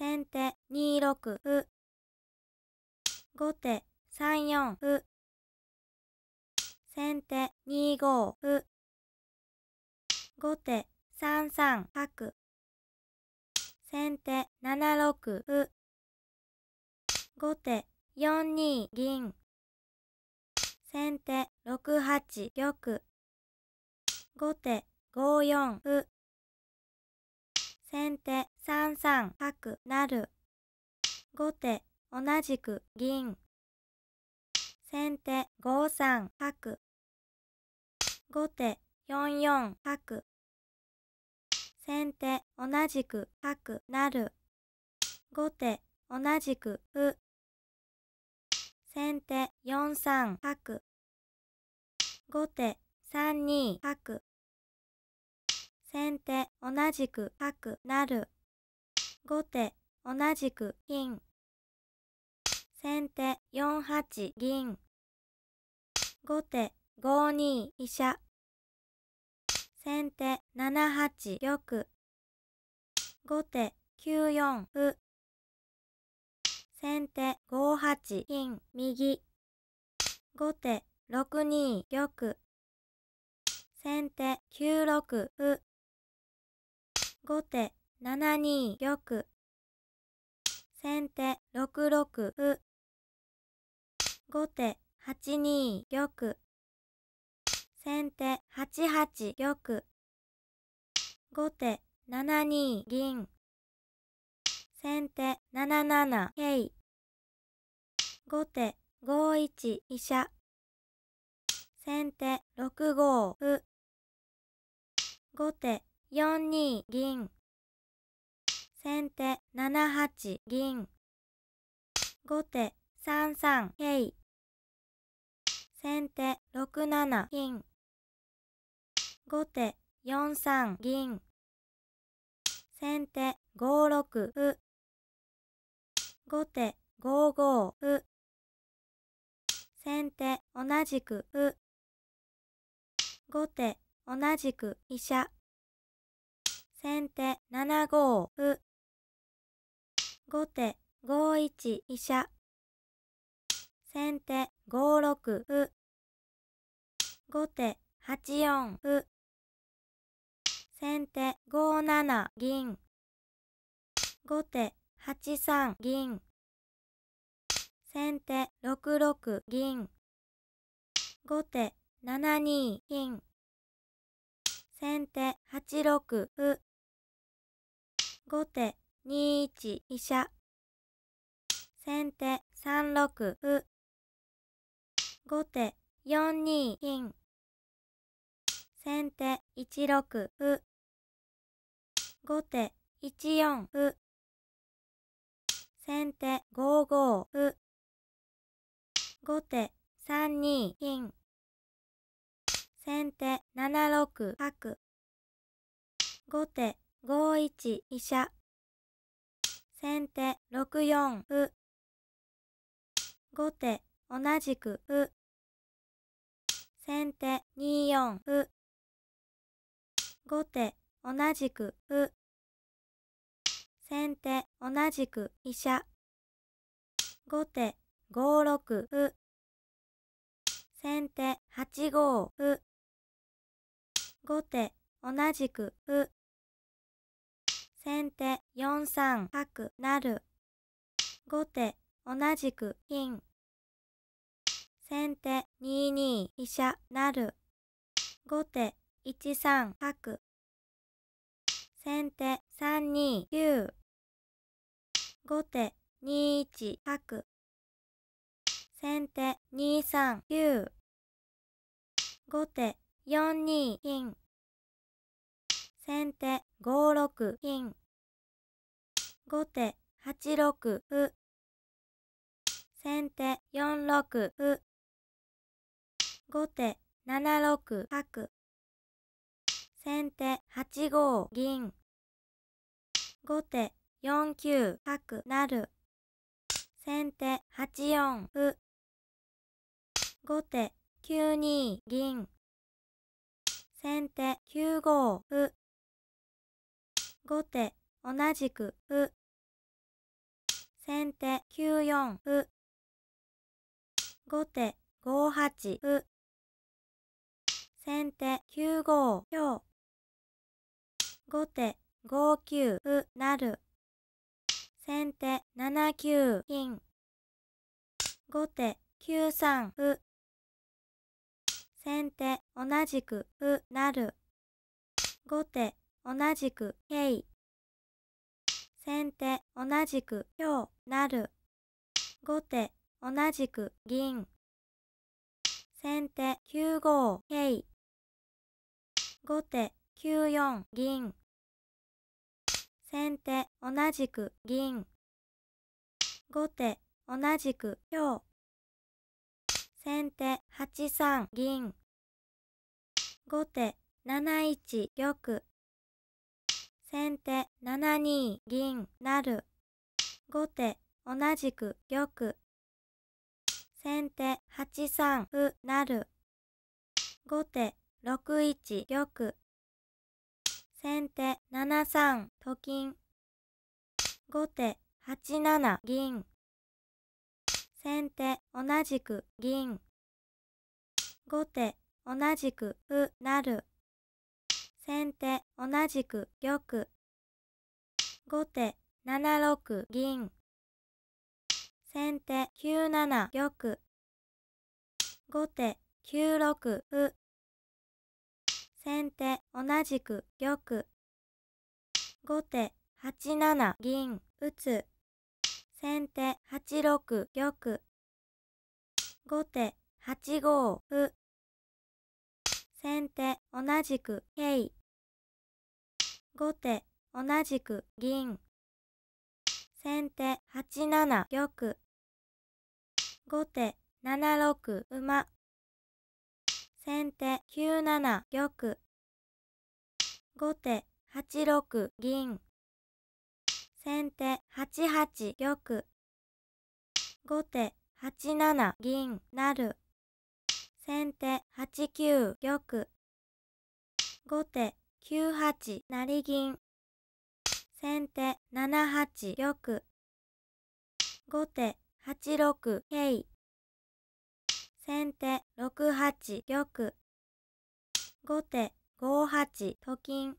先手2六歩。後手3四歩。先手2五歩。後手3三角。先手7六歩。後手4二銀。先手6八玉。後手5四歩。先手3三角なる。後手同じく銀。先手5三角。後手4四角。先手同じく角なる。後手同じく歩。先手4三角。後手3二角。先手同じく角なる。後手同じく金。先手4八銀。後手5二飛車。先手7八玉。後手9四歩。先手5八金右。後手6二玉。先手9六歩。後手7二玉。先手6六歩。後手8二玉。先手8八玉。後手7二銀。先手7七桂。後手5一飛車。先手6五歩。後手4二銀先手7八銀後手3三桂先手6七金後手4三銀先手5六歩後手5五歩先手同じく歩後手同じく飛車先手7五歩。後手5一飛車。先手5六歩。後手8四歩。先手5七銀。後手8三銀。先手6六銀。後手7二銀先手8六歩。後手2一飛車。先手3六歩。後手4二金。先手1六歩。後手1四歩。先手5五歩。後手3二金。先手7六角。後手5一飛車先手6四歩後手同じく歩先手2四歩後手同じく歩先手同じく飛車後手5六歩先手8五歩後手同じく歩先手4三角成。後手同じく金。先手2二飛車成。後手1三角。先手3二9。後手2一角。先手2三9。後手4二金。先手5六金。後手8六歩。先手4六歩。後手7六角。先手8五銀。後手4九角成。先手8四歩。後手9二銀。先手9後手同じく歩先手9四歩後手5八歩先手9五香後手5九歩る先手7九金後手9三歩先手同じく歩る後手同じく、けい。先手、同じく、今日、なる。後手、同じく、銀。先手、9五、けい。後手、9四、銀。先手、同じく、銀。後手、同じく、今日。先手、8三、銀。後手、7一、玉。先手7二銀なる後手同じく玉。先手8三歩る後手6一玉。先手7三と金。後手8七銀。先手同じく銀。後手同じく歩る先手同じく玉。後手7六銀。先手9七玉。後手9六歩。先手同じく玉。後手8七銀打つ。先手8六玉。後手8五歩。先手同じく桂。後手同じく銀。先手8七玉。後手7六馬。先手9七玉。後手8六銀。先手8八玉。後手8七銀成。先手8九玉。後手9八成銀。先手7八玉。後手8六桂。先手6八玉。後手5八と金。